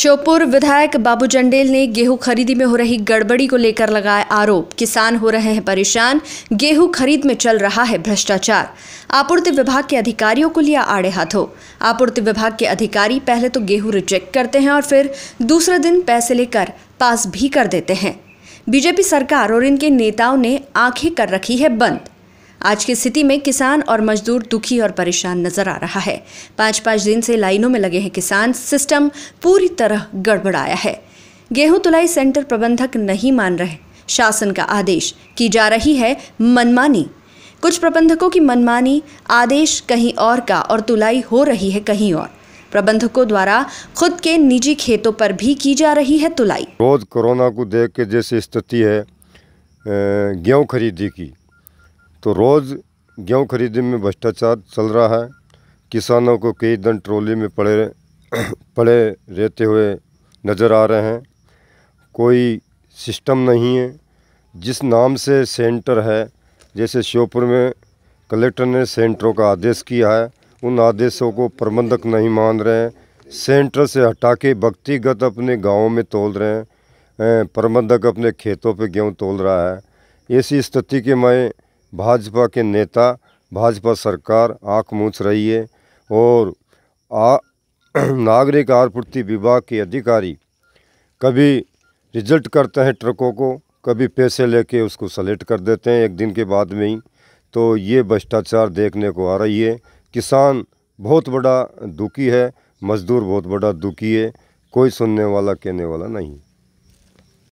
श्योपुर विधायक बाबू चंडेल ने गेहूं खरीदी में हो रही गड़बड़ी को लेकर लगाए आरोप किसान हो रहे हैं परेशान गेहूं खरीद में चल रहा है भ्रष्टाचार आपूर्ति विभाग के अधिकारियों को लिया आड़े हाथों आपूर्ति विभाग के अधिकारी पहले तो गेहूं रिजेक्ट करते हैं और फिर दूसरे दिन पैसे लेकर पास भी कर देते हैं बीजेपी सरकार और इनके नेताओं ने आंखें कर रखी है बंद आज की स्थिति में किसान और मजदूर दुखी और परेशान नजर आ रहा है पांच पांच दिन से लाइनों में लगे हैं किसान सिस्टम पूरी तरह गड़बड़ाया है गेहूं तुलाई सेंटर प्रबंधक नहीं मान रहे शासन का आदेश की जा रही है मनमानी कुछ प्रबंधकों की मनमानी आदेश कहीं और का और तुलाई हो रही है कहीं और प्रबंधकों द्वारा खुद के निजी खेतों पर भी की जा रही है तुलाई रोज कोरोना को देख के जैसी स्थिति है गेहूं खरीदी की तो रोज़ गेहूँ खरीदी में भ्रष्टाचार चल रहा है किसानों को कई दिन ट्रॉली में पड़े पड़े रहते हुए नज़र आ रहे हैं कोई सिस्टम नहीं है जिस नाम से सेंटर है जैसे श्योपुर में कलेक्टर ने सेंटरों का आदेश किया है उन आदेशों को प्रबंधक नहीं मान रहे हैं सेंटर से हटा के व्यक्तिगत अपने गाँव में तोल रहे हैं प्रबंधक अपने खेतों पे गेहूँ तोल रहा है ऐसी स्थिति के मैं भाजपा के नेता भाजपा सरकार आँख मूछ रही है और आ नागरिक आपूर्ति विभाग के अधिकारी कभी रिजल्ट करते हैं ट्रकों को कभी पैसे लेके उसको सेलेक्ट कर देते हैं एक दिन के बाद में ही तो ये भ्रष्टाचार देखने को आ रही है किसान बहुत बड़ा दुखी है मज़दूर बहुत बड़ा दुखी है कोई सुनने वाला कहने वाला नहीं